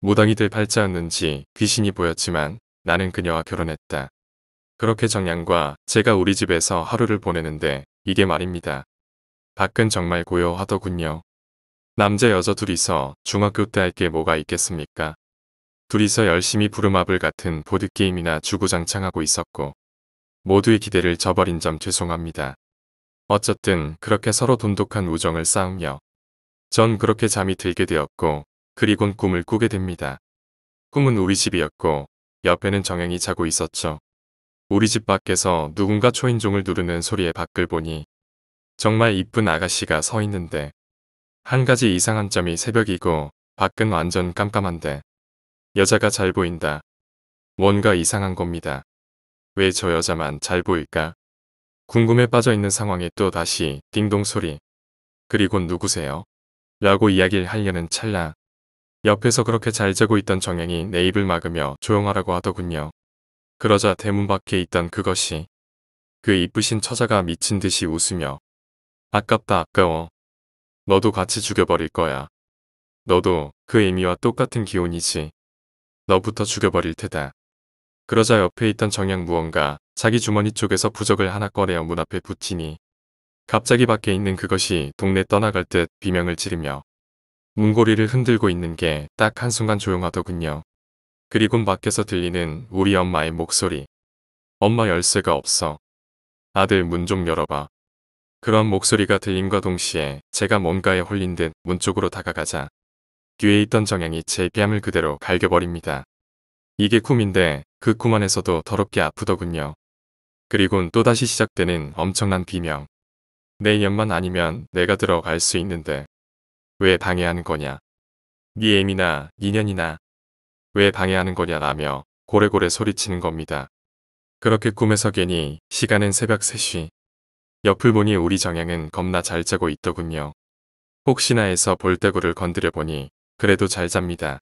무당이들 팔지않는지 귀신이 보였지만 나는 그녀와 결혼했다. 그렇게 정량과 제가 우리 집에서 하루를 보내는데 이게 말입니다. 밖은 정말 고요하더군요. 남자 여자 둘이서 중학교 때 할 게 뭐가 있겠습니까? 둘이서 열심히 부르마블 같은 보드게임이나 주구장창하고 있었고 모두의 기대를 저버린 점 죄송합니다. 어쨌든 그렇게 서로 돈독한 우정을 쌓으며 전 그렇게 잠이 들게 되었고 그리곤 꿈을 꾸게 됩니다. 꿈은 우리 집이었고 옆에는 정행이 자고 있었죠. 우리 집 밖에서 누군가 초인종을 누르는 소리에 밖을 보니 정말 이쁜 아가씨가 서 있는데 한 가지 이상한 점이 새벽이고 밖은 완전 깜깜한데 여자가 잘 보인다. 뭔가 이상한 겁니다. 왜 저 여자만 잘 보일까? 궁금해 빠져있는 상황에 또 다시 띵동 소리. 그리고 누구세요? 라고 이야기를 하려는 찰나 옆에서 그렇게 잘 재고 있던 정양이 내 입을 막으며 조용하라고 하더군요. 그러자 대문 밖에 있던 그것이 그 이쁘신 처자가 미친 듯이 웃으며 아깝다 아까워. 너도 같이 죽여버릴 거야. 너도 그 의미와 똑같은 기운이지 너부터 죽여버릴 테다. 그러자 옆에 있던 정향 무언가 자기 주머니 쪽에서 부적을 하나 꺼내어 문 앞에 붙이니 갑자기 밖에 있는 그것이 동네 떠나갈 듯 비명을 지르며 문고리를 흔들고 있는 게 딱 한순간 조용하더군요. 그리고 밖에서 들리는 우리 엄마의 목소리. 엄마 열쇠가 없어. 아들 문 좀 열어봐. 그런 목소리가 들림과 동시에 제가 뭔가에 홀린 듯 문 쪽으로 다가가자 뒤에 있던 정향이 제 뺨을 그대로 갈겨버립니다. 이게 꿈인데 그 꿈 안에서도 더럽게 아프더군요. 그리고 또다시 시작되는 엄청난 비명. 내 연만 아니면 내가 들어갈 수 있는데 왜 방해하는 거냐. 네 애미나 니년이나왜 방해하는 거냐라며 고래고래 소리치는 겁니다. 그렇게 꿈에서 괜히 시간은 새벽 3시. 옆을 보니 우리 정향은 겁나 잘 자고 있더군요. 혹시나 해서 볼대구를 건드려 보니 그래도 잘 잡니다.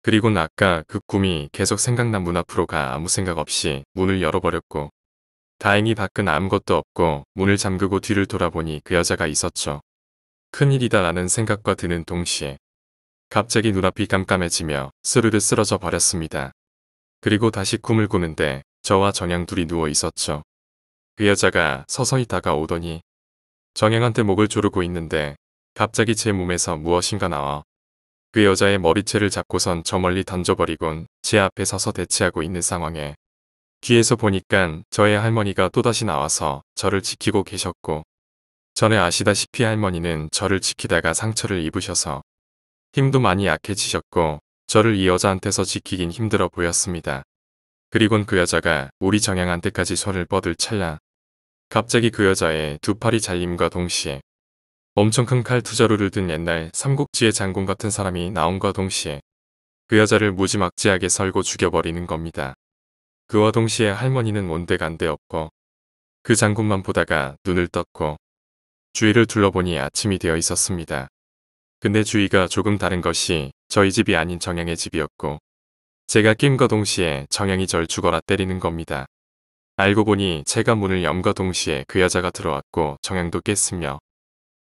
그리곤 아까 그 꿈이 계속 생각난 문 앞으로 가 아무 생각 없이 문을 열어버렸고 다행히 밖은 아무것도 없고 문을 잠그고 뒤를 돌아보니 그 여자가 있었죠. 큰일이다라는 생각과 드는 동시에 갑자기 눈앞이 깜깜해지며 스르르 쓰러져 버렸습니다. 그리고 다시 꿈을 꾸는데 저와 정양 둘이 누워 있었죠. 그 여자가 서서히 다가오더니 정양한테 목을 조르고 있는데 갑자기 제 몸에서 무엇인가 나와 그 여자의 머리채를 잡고선 저 멀리 던져버리곤 제 앞에 서서 대치하고 있는 상황에 귀에서 보니깐 저의 할머니가 또다시 나와서 저를 지키고 계셨고 전에 아시다시피 할머니는 저를 지키다가 상처를 입으셔서 힘도 많이 약해지셨고 저를 이 여자한테서 지키긴 힘들어 보였습니다. 그리곤 그 여자가 우리 정양한테까지 손을 뻗을 찰나 갑자기 그 여자의 두 팔이 잘림과 동시에 엄청 큰 칼 투자루를 든 옛날 삼국지의 장군 같은 사람이 나온과 동시에 그 여자를 무지막지하게 설고 죽여버리는 겁니다. 그와 동시에 할머니는 온데간데 없고 그 장군만 보다가 눈을 떴고 주위를 둘러보니 아침이 되어 있었습니다. 근데 주위가 조금 다른 것이 저희 집이 아닌 정양의 집이었고 제가 낀과 동시에 정양이 절 죽어라 때리는 겁니다. 알고 보니 제가 문을 염과 동시에 그 여자가 들어왔고 정양도 깼으며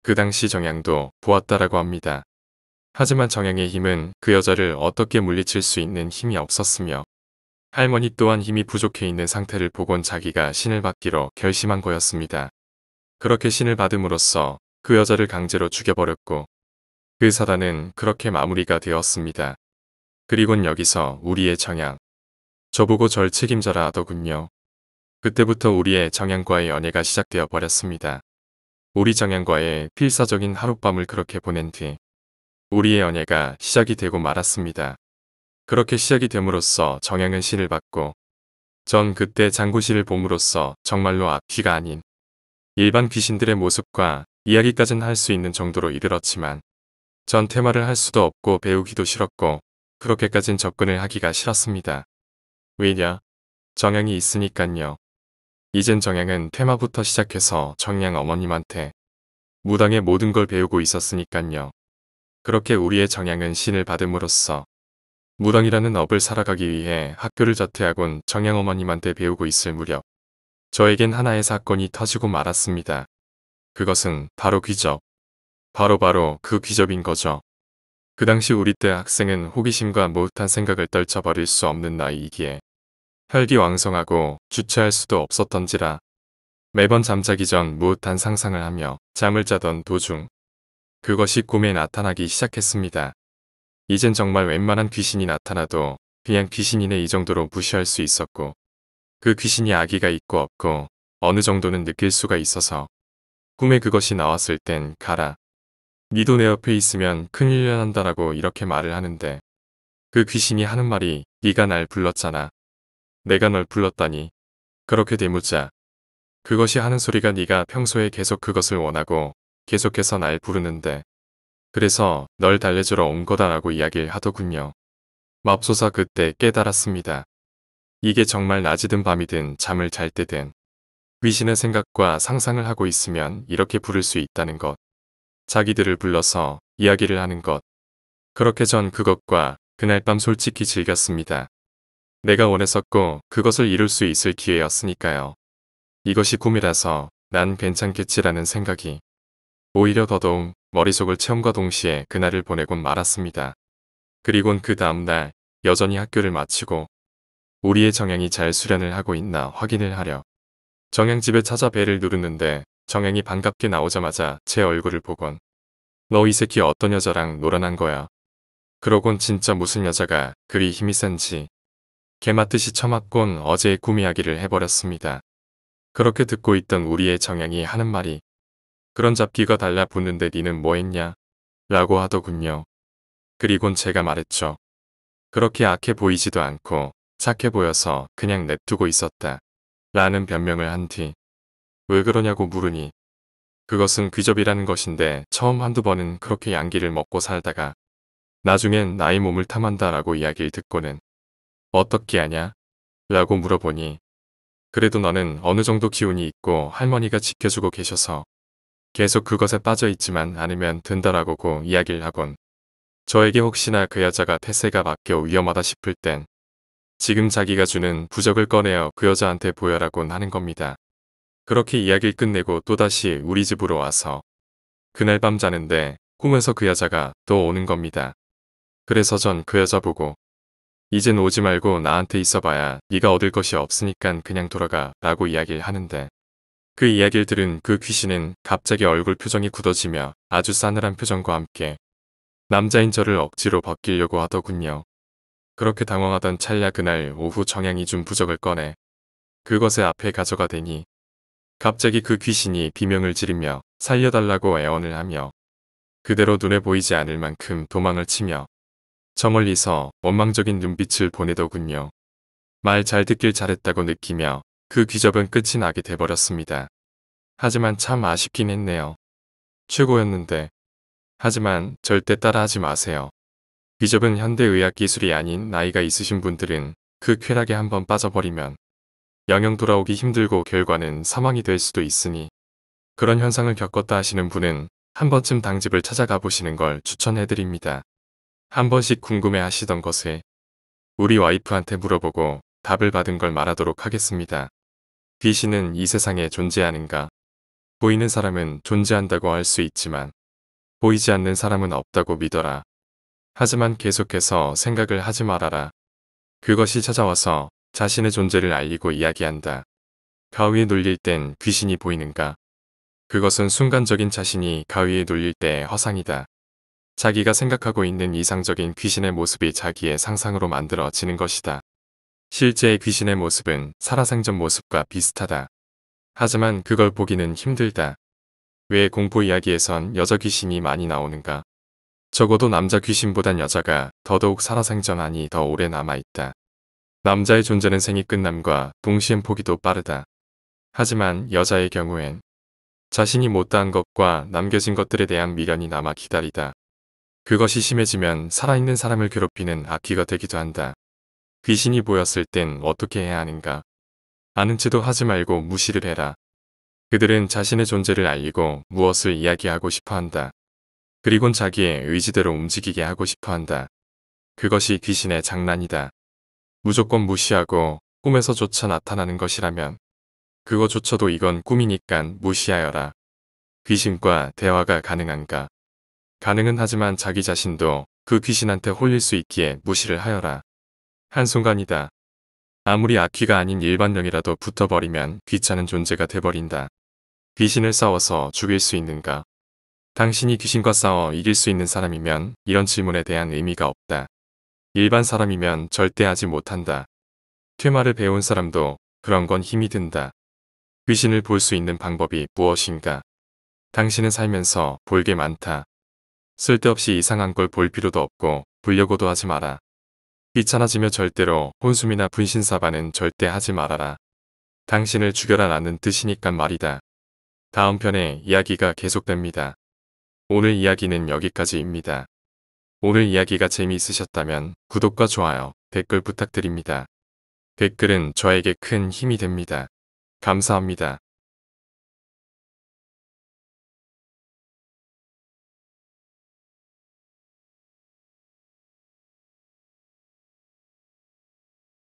그 당시 정양도 보았다라고 합니다. 하지만 정양의 힘은 그 여자를 어떻게 물리칠 수 있는 힘이 없었으며 할머니 또한 힘이 부족해 있는 상태를 보곤 자기가 신을 받기로 결심한 거였습니다. 그렇게 신을 받음으로써 그 여자를 강제로 죽여버렸고 그 사단은 그렇게 마무리가 되었습니다. 그리곤 여기서 우리의 정향. 저보고 절 책임져라 하더군요. 그때부터 우리의 정향과의 연애가 시작되어 버렸습니다. 우리 정향과의 필사적인 하룻밤을 그렇게 보낸 뒤 우리의 연애가 시작이 되고 말았습니다. 그렇게 시작이 됨으로써 정향은 신을 받고 전 그때 장구시을 봄으로써 정말로 앞뒤가 아닌 일반 귀신들의 모습과 이야기까진 할 수 있는 정도로 이르렀지만 전 테마를 할 수도 없고 배우기도 싫었고 그렇게까진 접근을 하기가 싫었습니다. 왜냐? 정향이 있으니깐요. 이젠 정향은 테마부터 시작해서 정향 어머님한테 무당의 모든 걸 배우고 있었으니깐요. 그렇게 우리의 정향은 신을 받음으로써 무당이라는 업을 살아가기 위해 학교를 자퇴하곤 정향 어머님한테 배우고 있을 무렵 저에겐 하나의 사건이 터지고 말았습니다. 그것은 바로 귀접. 바로바로 바로 그 귀접인 거죠. 그 당시 우리 때 학생은 호기심과 못한 생각을 떨쳐버릴 수 없는 나이이기에 혈기왕성하고 주체할 수도 없었던지라 매번 잠자기 전 무엇한 상상을 하며 잠을 자던 도중 그것이 꿈에 나타나기 시작했습니다. 이젠 정말 웬만한 귀신이 나타나도 그냥 귀신이네 이 정도로 무시할 수 있었고 그 귀신이 아기가 있고 없고 어느 정도는 느낄 수가 있어서 꿈에 그것이 나왔을 땐 가라. 니도 내 옆에 있으면 큰일 난다라고 이렇게 말을 하는데 그 귀신이 하는 말이 네가 날 불렀잖아. 내가 널 불렀다니. 그렇게 되묻자. 그것이 하는 소리가 네가 평소에 계속 그것을 원하고 계속해서 날 부르는데 그래서 널 달래주러 온 거다라고 이야기를 하더군요. 맙소사 그때 깨달았습니다. 이게 정말 낮이든 밤이든 잠을 잘 때든 귀신의 생각과 상상을 하고 있으면 이렇게 부를 수 있다는 것. 자기들을 불러서 이야기를 하는 것. 그렇게 전 그것과 그날 밤 솔직히 즐겼습니다. 내가 원했었고 그것을 이룰 수 있을 기회였으니까요. 이것이 꿈이라서 난 괜찮겠지라는 생각이 오히려 더더욱 머릿속을 체험과 동시에 그날을 보내곤 말았습니다. 그리곤 그 다음날 여전히 학교를 마치고 우리의 정향이 잘 수련을 하고 있나 확인을 하려 정향집에 찾아 배를 누르는데 정향이 반갑게 나오자마자 제 얼굴을 보곤 너 이 새끼 어떤 여자랑 놀아난 거야. 그러곤 진짜 무슨 여자가 그리 힘이 센지 개맞듯이 처맞곤 어제의 꿈 이야기를 해버렸습니다. 그렇게 듣고 있던 우리의 정향이 하는 말이 그런 잡기가 달라붙는데 니는 뭐 했냐? 라고 하더군요. 그리곤 제가 말했죠. 그렇게 악해 보이지도 않고 착해 보여서 그냥 냅두고 있었다. 라는 변명을 한 뒤 왜 그러냐고 물으니 그것은 귀접이라는 것인데 처음 한두 번은 그렇게 양기를 먹고 살다가 나중엔 나의 몸을 탐한다라고 이야기를 듣고는 어떻게 하냐? 라고 물어보니 그래도 너는 어느 정도 기운이 있고 할머니가 지켜주고 계셔서 계속 그것에 빠져 있지만 않으면 된다라고 이야기를 하곤 저에게 혹시나 그 여자가 태세가 바뀌어 위험하다 싶을 땐 지금 자기가 주는 부적을 꺼내어 그 여자한테 보여라곤 하는 겁니다. 그렇게 이야기를 끝내고 또다시 우리 집으로 와서 그날 밤 자는데 꿈에서 그 여자가 또 오는 겁니다. 그래서 전 그 여자 보고 이젠 오지 말고 나한테 있어봐야 네가 얻을 것이 없으니깐 그냥 돌아가 라고 이야기를 하는데 그 이야기를 들은 그 귀신은 갑자기 얼굴 표정이 굳어지며 아주 싸늘한 표정과 함께 남자인 저를 억지로 벗기려고 하더군요. 그렇게 당황하던 찰나 그날 오후 정향이 준 부적을 꺼내 그것의 앞에 가져가 되니 갑자기 그 귀신이 비명을 지르며 살려달라고 애원을 하며 그대로 눈에 보이지 않을 만큼 도망을 치며 저 멀리서 원망적인 눈빛을 보내더군요. 말 잘 듣길 잘했다고 느끼며 그 귀접은 끝이 나게 돼버렸습니다. 하지만 참 아쉽긴 했네요. 최고였는데. 하지만 절대 따라하지 마세요. 비접은 현대의학 기술이 아닌 나이가 있으신 분들은 그 쾌락에 한번 빠져버리면 영영 돌아오기 힘들고 결과는 사망이 될 수도 있으니 그런 현상을 겪었다 하시는 분은 한 번쯤 당집을 찾아가 보시는 걸 추천해드립니다. 한 번씩 궁금해 하시던 것에 우리 와이프한테 물어보고 답을 받은 걸 말하도록 하겠습니다. 귀신은 이 세상에 존재하는가? 보이는 사람은 존재한다고 할 수 있지만 보이지 않는 사람은 없다고 믿어라. 하지만 계속해서 생각을 하지 말아라. 그것이 찾아와서 자신의 존재를 알리고 이야기한다. 가위에 눌릴 땐 귀신이 보이는가? 그것은 순간적인 자신이 가위에 눌릴 때의 허상이다. 자기가 생각하고 있는 이상적인 귀신의 모습이 자기의 상상으로 만들어지는 것이다. 실제의 귀신의 모습은 살아생전 모습과 비슷하다. 하지만 그걸 보기는 힘들다. 왜 공포 이야기에선 여자 귀신이 많이 나오는가? 적어도 남자 귀신보단 여자가 더더욱 살아생전하니 더 오래 남아있다. 남자의 존재는 생이 끝남과 동시엔 포기도 빠르다. 하지만 여자의 경우엔 자신이 못다한 것과 남겨진 것들에 대한 미련이 남아 기다리다. 그것이 심해지면 살아있는 사람을 괴롭히는 악귀가 되기도 한다. 귀신이 보였을 땐 어떻게 해야 하는가? 아는 체도 하지 말고 무시를 해라. 그들은 자신의 존재를 알리고 무엇을 이야기하고 싶어 한다. 그리곤 자기의 의지대로 움직이게 하고 싶어 한다. 그것이 귀신의 장난이다. 무조건 무시하고 꿈에서조차 나타나는 것이라면 그거조차도 이건 꿈이니깐 무시하여라. 귀신과 대화가 가능한가? 가능은 하지만 자기 자신도 그 귀신한테 홀릴 수 있기에 무시를 하여라. 한순간이다. 아무리 악귀가 아닌 일반령이라도 붙어버리면 귀찮은 존재가 돼버린다. 귀신을 싸워서 죽일 수 있는가? 당신이 귀신과 싸워 이길 수 있는 사람이면 이런 질문에 대한 의미가 없다. 일반 사람이면 절대 하지 못한다. 퇴마를 배운 사람도 그런 건 힘이 든다. 귀신을 볼 수 있는 방법이 무엇인가? 당신은 살면서 볼 게 많다. 쓸데없이 이상한 걸 볼 필요도 없고 불려고도 하지 마라. 귀찮아지며 절대로 혼숨이나 분신사반은 절대 하지 말아라. 당신을 죽여라라는 뜻이니까 말이다. 다음 편에 이야기가 계속됩니다. 오늘 이야기는 여기까지입니다. 오늘 이야기가 재미있으셨다면 구독과 좋아요, 댓글 부탁드립니다. 댓글은 저에게 큰 힘이 됩니다. 감사합니다.